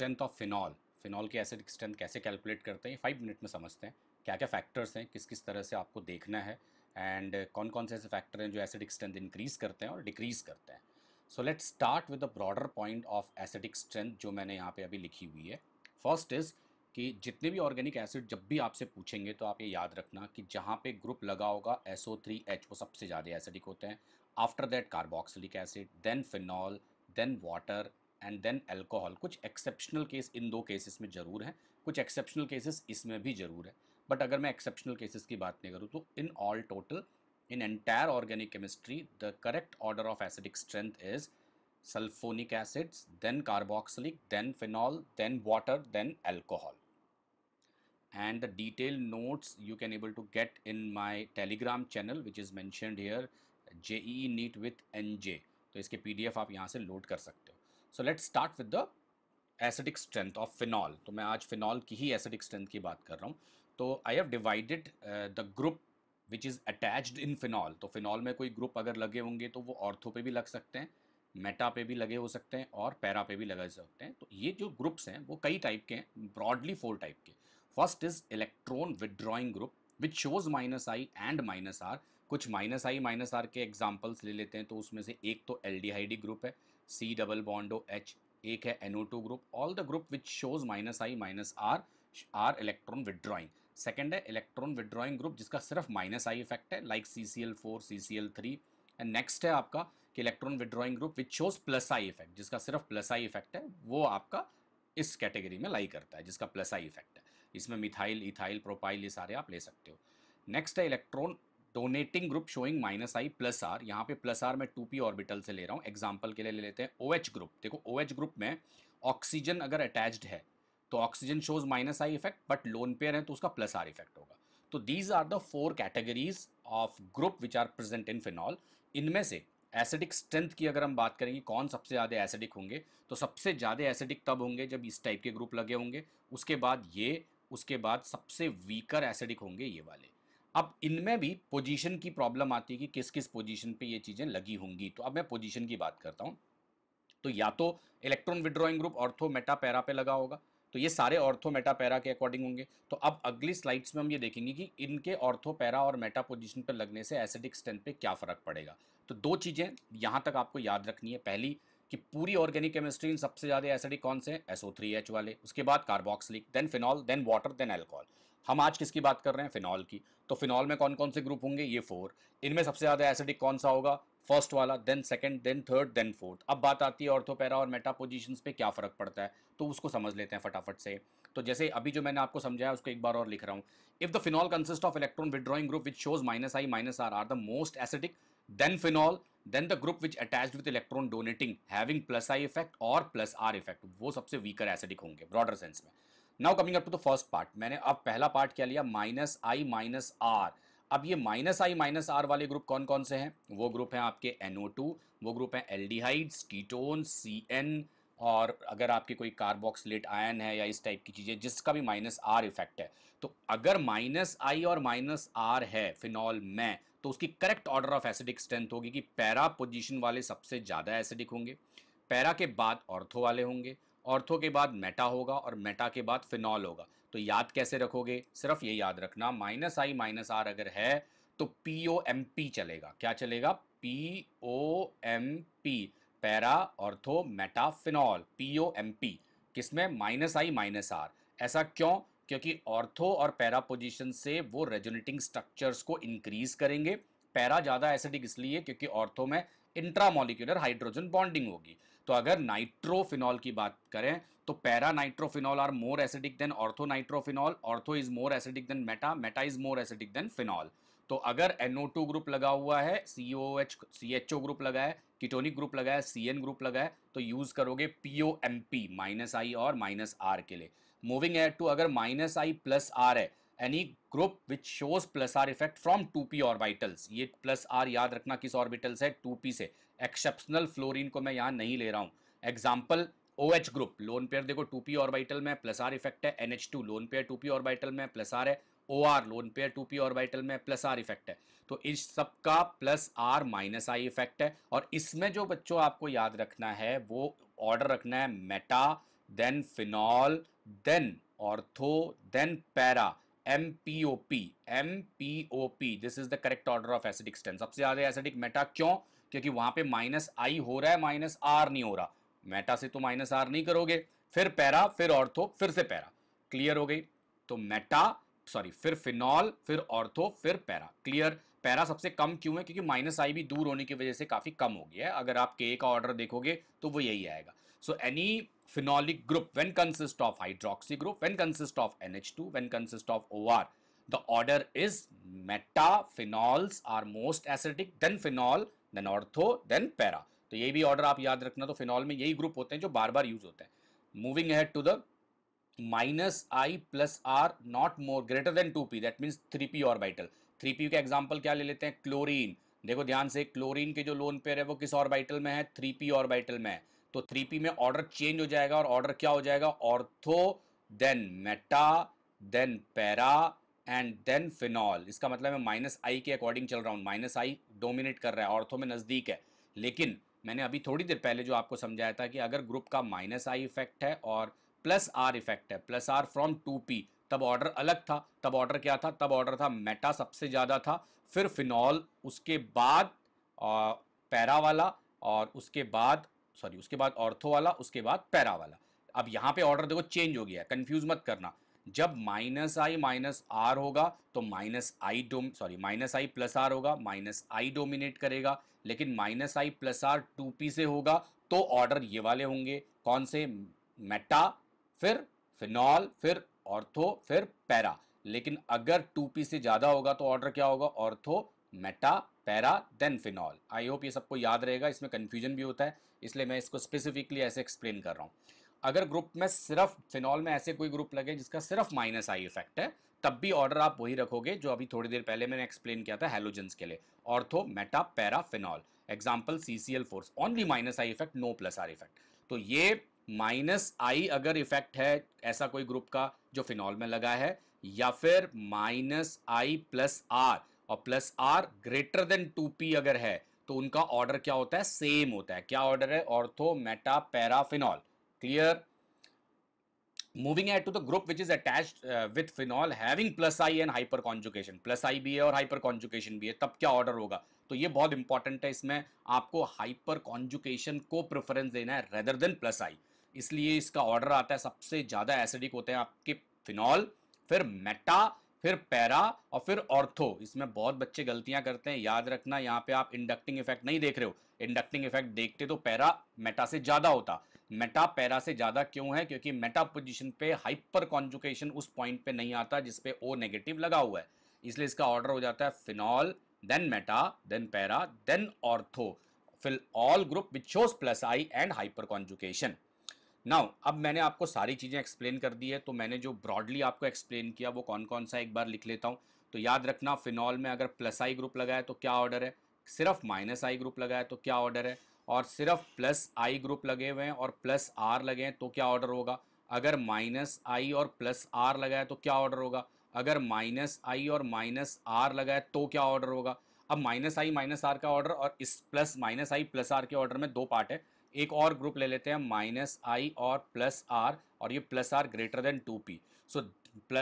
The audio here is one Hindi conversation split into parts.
स्ट्रेंथ ऑफ फिनॉल फिनॉल की एसिड स्ट्रेंथ कैसे कैलकुलेट करते हैं फाइव मिनट में समझते हैं क्या क्या फैक्टर्स हैं किस किस तरह से आपको देखना है एंड कौन कौन से ऐसे फैक्टर हैं जो एसिडिक स्ट्रेंथ इंक्रीज करते हैं और डिक्रीज करते हैं so let start with the broader point of acidic strength जो मैंने यहाँ पे अभी लिखी हुई है फर्स्ट इज़ कि जितने भी ऑर्गेनिक एसिड जब भी आपसे पूछेंगे तो आप ये याद रखना कि जहाँ पे ग्रुप लगा होगा एस ओ थ्री एच वो सबसे ज़्यादा एसिडिक होते हैं after that carboxylic acid then phenol then water and then alcohol कुछ एक्सेप्शनल केस इन दो केसेस में ज़रूर हैं कुछ एक्सेप्शनल केसेस इसमें भी ज़रूर है बट अगर मैं एक्सेप्शनल केसेस की बात नहीं करूँ तो in all total in entire organic chemistry the correct order of acidic strength is sulphonic acids then carboxylic then phenol then water then alcohol and the detail notes you can able to get in my Telegram channel which is mentioned here J E NEET with N J तो इसके पी डी एफ आप यहाँ से लोड कर सकते so let's start with the acidic strength of phenol तो मैं आज फिनॉल की ही एसिडिक स्ट्रेंथ की बात कर रहा हूँ तो I have divided the group which is attached in phenol तो फिनॉल में कोई ग्रुप अगर लगे होंगे तो वो ऑर्थो पे भी लग सकते हैं मेटा पे भी लगे हो सकते हैं और पैरा पे भी लगा सकते हैं तो ये जो ग्रुप्स हैं वो कई टाइप के हैं ब्रॉडली फोर टाइप के first is electron withdrawing group which shows minus I and minus R कुछ माइनस आई माइनस आर के एग्जाम्पल्स ले लेते हैं तो उसमें से एक तो एल ग्रुप है सी डबल बॉन्डो एच एक है NO two group all the group which shows minus I minus R are electron withdrawing second है इलेक्ट्रॉन विदड्रॉइंग ग्रुप जिसका सिर्फ माइनस आई इफेक्ट है like C C L four C C L three and next है आपका कि electron withdrawing group which shows plus I effect जिसका सिर्फ प्लस आई इफेक्ट है वो आपका इस कैटेगरी में लाई करता है जिसका प्लस आई इफेक्ट है इसमें मिथाइल इथाइल प्रोपाइल ये सारे आप ले सकते हो नेक्स्ट है electron donating group showing minus I plus R यहाँ पे प्लस आर मैं टू पी ऑर्बिटल से ले रहा हूँ एग्जाम्पल के लिए ले लेते हैं ओ एच ग्रुप देखो ओ एच ग्रुप में ऑक्सीजन अगर अटैच्ड है तो oxygen shows minus I effect but lone pair है तो उसका प्लस आर इफेक्ट होगा तो these are the four categories of group which are present in phenol इनमें से एसिडिक स्ट्रेंथ की अगर हम बात करेंगे कौन सबसे ज़्यादा एसिडिक होंगे तो सबसे ज़्यादा एसिडिक तब होंगे जब इस टाइप के ग्रुप लगे होंगे उसके बाद ये उसके बाद सबसे वीकर एसिडिक होंगे ये वाले अब इनमें भी पोजीशन की प्रॉब्लम आती है कि किस किस पोजीशन पे ये चीज़ें लगी होंगी तो अब मैं पोजीशन की बात करता हूँ तो या तो electron withdrawing group ortho meta para पे लगा होगा तो ये सारे ऑर्थो मेटा पैरा के अकॉर्डिंग होंगे तो अब अगली स्लाइड्स में हम ये देखेंगे कि इनके ऑर्थो पैरा और मेटा पोजिशन पर लगने से एसिडिक स्ट्रेंथ पे क्या फ़र्क पड़ेगा तो दो चीज़ें यहाँ तक आपको याद रखनी है पहली कि पूरी ऑर्गेनिक केमिस्ट्री सबसे ज़्यादा एसिडिक कौन से एसओ थ्री एच वाले उसके बाद carboxylic then phenol then water then alcohol हम आज किसकी बात कर रहे हैं फिनॉल की तो फिनॉल में कौन कौन से ग्रुप होंगे ये फोर इनमें सबसे ज़्यादा एसिडिक कौन सा होगा फर्स्ट वाला then second then third then fourth अब बात आती है ऑर्थोपैरा और मेटा पोजिशन पे क्या फ़र्क पड़ता है तो उसको समझ लेते हैं फटाफट से तो जैसे अभी जो मैंने आपको समझाया उसको एक बार और लिख रहा हूँ if the phenol consist of electron withdrawing group which shows minus I minus R are the most acidic then phenol then the group which attach with electron donating having plus I effect और प्लस आर इफेक्ट वो सबसे वीकर एसिडिक होंगे ब्रॉडर सेंस में now coming up to the first part मैंने अब पहला पार्ट क्या लिया माइनस आई माइनस आर अब ये माइनस आई माइनस आर वाले ग्रुप कौन कौन से हैं वो ग्रुप हैं आपके NO2 वो ग्रुप हैं एल्डिहाइड्स कीटोन CN और अगर आपके कोई कार्बोक्सलेट आयन है या इस टाइप की चीज़ें जिसका भी माइनस आर इफेक्ट है तो अगर माइनस आई और माइनस आर है फिनॉल में तो उसकी correct order of acidic strength होगी कि पैरा पोजिशन वाले सबसे ज़्यादा एसिडिक होंगे पैरा के बाद ऑर्थो वाले होंगे ऑर्थो के बाद मेटा होगा और मेटा के बाद फिनॉल होगा तो याद कैसे रखोगे सिर्फ ये याद रखना माइनस आई माइनस आर अगर है तो पी ओ एम पी चलेगा क्या चलेगा P O M P para ortho meta phenol P O M P किसमें माइनस आई माइनस आर ऐसा क्यों क्योंकि ऑर्थो और पैरा पोजिशन से वो रेजोनेटिंग स्ट्रक्चर्स को इंक्रीज करेंगे पैरा ज़्यादा एसिडिक इसलिए क्योंकि ऑर्थो में इंट्रामोलिकुलर हाइड्रोजन बॉन्डिंग होगी तो अगर नाइट्रोफिनॉल की बात करें तो para nitrophenol are more acidic than ortho nitrophenol ortho is more acidic than meta meta is more acidic then phenol तो अगर NO2 ग्रुप लगा हुआ है COH CHO ग्रुप लगा है कीटोनिक ग्रुप लगा है CN ग्रुप लगा है तो यूज़ करोगे POMP माइनस आई और माइनस आर के लिए मूविंग एड टू अगर माइनस आई प्लस आर है any group which shows plus R effect from two P orbitals ये प्लस आर याद रखना किस ऑर्बिटल्स है पी से एक्सेप्शनल फ्लोरिन को मैं यहाँ नहीं ले रहा हूँ example O H group lone pair देखो टू पी ऑर्बिटल में प्लस आर इफेक्ट है N H two lone pair P orbital में प्लस आर है O R lone pair two P orbital में प्लस आर इफेक्ट है तो इस सब का plus R minus I effect है और इसमें जो बच्चों आपको याद रखना है वो ऑर्डर रखना है meta then phenol then ortho then para M M P P P O O P this is the correct order of acidic stem सबसे ज्यादा एसिडिक मेटा क्यों क्योंकि वहां पे माइनस आई हो रहा है माइनस आर नहीं हो रहा मेटा से तो माइनस आर नहीं करोगे फिर पैरा फिर ऑर्थो फिर से पैरा क्लियर हो गई तो मेटा सॉरी फिर फिनॉल फिर ऑर्थो फिर पैरा क्लियर पैरा सबसे कम क्यों है क्योंकि माइनस आई भी दूर होने की वजह से काफी कम हो गया है अगर आप के का ऑर्डर देखोगे तो वो यही आएगा So any phenolic group when consist of hydroxy group, when consist of NH2, when consist of OR, the order is meta, phenols are most acidic, then phenol, then ortho, then para. तो ये भी ऑर्डर आप याद रखना तो फिनॉल में यही ग्रुप होते हैं जो बार बार यूज होते हैं moving ahead to the minus I plus R not more greater than two P that means three P orbital three P का एग्जाम्पल क्या ले लेते हैं क्लोरीन देखो ध्यान से क्लोरीन के जो लोन पेयर है वो किस ऑर्बिटल में है थ्री पी ऑर्बिटल में है तो थ्री पी में ऑर्डर चेंज हो जाएगा और ऑर्डर क्या हो जाएगा ortho then meta then para and then phenol इसका मतलब मैं माइनस आई के अकॉर्डिंग चल रहा हूँ माइनस आई डोमिनेट कर रहा है ऑर्थो में नज़दीक है लेकिन मैंने अभी थोड़ी देर पहले जो आपको समझाया था कि अगर ग्रुप का माइनस आई इफेक्ट है और प्लस आर इफेक्ट है plus R from two P तब ऑर्डर अलग था तब ऑर्डर क्या था तब ऑर्डर था मेटा सबसे ज़्यादा था फिर फिनॉल उसके बाद पैरा वाला और उसके बाद सॉरी उसके बाद ऑर्थो वाला उसके बाद पैरा वाला अब यहां पे ऑर्डर देखो चेंज हो गया कंफ्यूज कन्फ्यूज मत करना जब माइनस आई माइनस आर होगा तो minus I dom sorry minus I plus R होगा माइनस आई डोमिनेट करेगा लेकिन minus I plus R two P से होगा तो ऑर्डर ये वाले होंगे कौन से मेटा फिर फिनॉल फिर ऑर्थो फिर पैरा लेकिन अगर टू पी से ज़्यादा होगा तो ऑर्डर क्या होगा ortho meta para then phenol I hope ये सबको याद रहेगा इसमें कन्फ्यूजन भी होता है इसलिए मैं इसको स्पेसिफिकली ऐसे एक्सप्लेन कर रहा हूँ अगर ग्रुप में सिर्फ फिनॉल में ऐसे कोई ग्रुप लगे जिसका सिर्फ माइनस आई इफेक्ट है तब भी ऑर्डर आप वही रखोगे जो अभी थोड़ी देर पहले मैंने एक्सप्लेन किया था हेलोजेंस के लिए ortho meta para phenol example C C L four only minus I effect no plus R effect तो ये माइनस आई अगर इफेक्ट है ऐसा कोई ग्रुप का जो फिनॉल में लगा है या फिर माइनस आई प्लस आर और plus R greater than two P अगर है तो उनका ऑर्डर क्या होता है सेम होता है क्या ऑर्डर है ortho meta para phenol clear moving ahead to the group which is attach with phenol having plus I and hyperconjugation plus I भी है और हाइपर कॉन्जुकेशन भी है तब क्या ऑर्डर होगा तो ये बहुत इंपॉर्टेंट है इसमें आपको हाइपर कॉन्जुकेशन को प्रेफरेंस देना है रेदर देन प्लस आई इसलिए इसका ऑर्डर आता है सबसे ज़्यादा एसिडिक होते हैं आपके फिनॉल फिर मेटा फिर पैरा और फिर ऑर्थो इसमें बहुत बच्चे गलतियां करते हैं याद रखना यहाँ पे आप इंडक्टिंग इफेक्ट नहीं देख रहे हो इंडक्टिंग इफेक्ट देखते तो पैरा मेटा से ज़्यादा होता मेटा पैरा से ज़्यादा क्यों है क्योंकि मेटा पोजिशन पे हाइपर कॉन्जुकेशन उस पॉइंट पे नहीं आता जिसपे ओ नेगेटिव लगा हुआ है इसलिए इसका ऑर्डर हो जाता है phenol then meta then para then ortho phenol group which shows plus I and hyperconjugation now अब मैंने आपको सारी चीज़ें एक्सप्लेन कर दी है तो मैंने जो ब्रॉडली आपको एक्सप्लेन किया वो कौन कौन सा एक बार लिख लेता हूँ तो याद रखना फिनॉल में अगर प्लस आई ग्रुप लगाए तो क्या ऑर्डर है सिर्फ माइनस आई ग्रुप लगाए तो क्या ऑर्डर है और सिर्फ प्लस आई ग्रुप लगे हुए हैं और प्लस आर लगे हैं तो क्या ऑर्डर होगा अगर माइनस आई और प्लस आर लगाए तो क्या ऑर्डर होगा अगर माइनस आई और माइनस आर लगाए तो क्या ऑर्डर होगा अब माइनस आई माइनस आर का ऑर्डर और इस plus minus I plus R के ऑर्डर में दो पार्ट है एक और ग्रुप ले लेते हैं माइनस आई और प्लस आर और ये plus R greater than two P so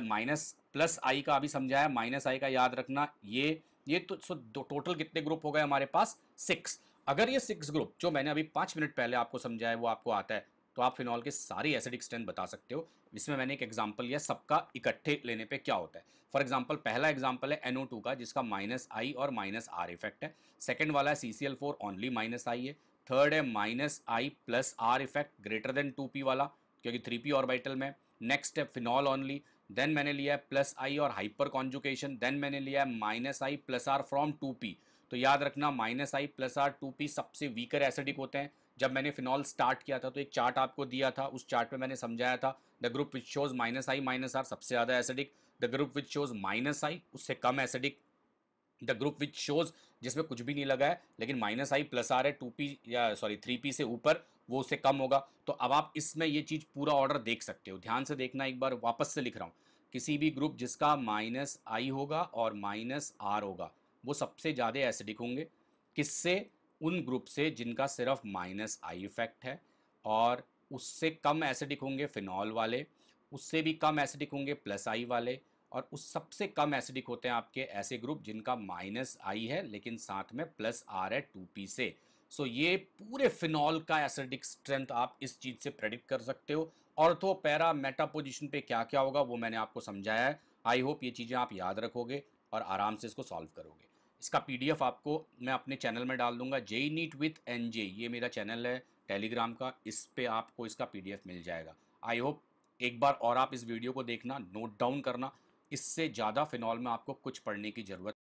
minus plus I का अभी समझाया माइनस आई का याद रखना ये ये तो सो तो, टोटल कितने ग्रुप हो गए हमारे पास सिक्स अगर ये सिक्स ग्रुप जो मैंने अभी पाँच मिनट पहले आपको समझाया वो आपको आता है तो आप फिनॉल के सारी एसिडिक स्ट्रेंथ बता सकते हो इसमें मैंने एक एग्जाम्पल लिया सबका इकट्ठे लेने पे क्या होता है फॉर एग्जाम्पल पहला एग्जाम्पल है NO2 का जिसका माइनस आई और माइनस आर इफेक्ट है सेकेंड वाला है C C four only minus I है थर्ड है minus I plus R effect greater than two P वाला क्योंकि थ्री पी ऑर्बिटल में नेक्स्ट है फिनॉल ऑनली देन मैंने लिया है प्लस आई और हाइपर कॉन्जुकेशन देन मैंने लिया है minus I plus R from two P तो याद रखना minus I plus R two P सबसे वीकर एसिडिक होते हैं जब मैंने फिनॉल स्टार्ट किया था तो एक चार्ट आपको दिया था उस चार्ट में मैंने समझाया था the group which shows minus I minus R सबसे ज़्यादा acidic the group which shows minus I उससे कम acidic the group which shows जिसमें कुछ भी नहीं लगा है लेकिन माइनस आई प्लस आर है टू पी या सॉरी थ्री पी से ऊपर वो उससे कम होगा तो अब आप इसमें ये चीज़ पूरा ऑर्डर देख सकते हो ध्यान से देखना एक बार वापस से लिख रहा हूँ किसी भी ग्रुप जिसका माइनस आई होगा और माइनस आर होगा वो सबसे ज़्यादा एसिडिक होंगे किससे उन ग्रुप से जिनका सिर्फ माइनस आई इफेक्ट है और उससे कम एसिडिक होंगे फिनॉल वाले उससे भी कम एसिडिक होंगे प्लस आई वाले और उस सबसे कम एसिडिक होते हैं आपके ऐसे ग्रुप जिनका माइनस आई है लेकिन साथ में प्लस आर है टू पी से सो so, ये पूरे फिनॉल का एसिडिक स्ट्रेंथ आप इस चीज़ से प्रेडिक्ट कर सकते हो और तो पैरा मेटा पोजिशन पे क्या क्या होगा वो मैंने आपको समझाया है आई होप ये चीज़ें आप याद रखोगे और आराम से इसको सॉल्व करोगे इसका पीडीएफ आपको मैं अपने चैनल में डाल दूंगा JEE NEET with N J ये मेरा चैनल है टेलीग्राम का इस पर आपको इसका पीडीएफ मिल जाएगा आई होप एक बार और आप इस वीडियो को देखना नोट डाउन करना इससे ज़्यादा फिनॉल में आपको कुछ पढ़ने की ज़रूरत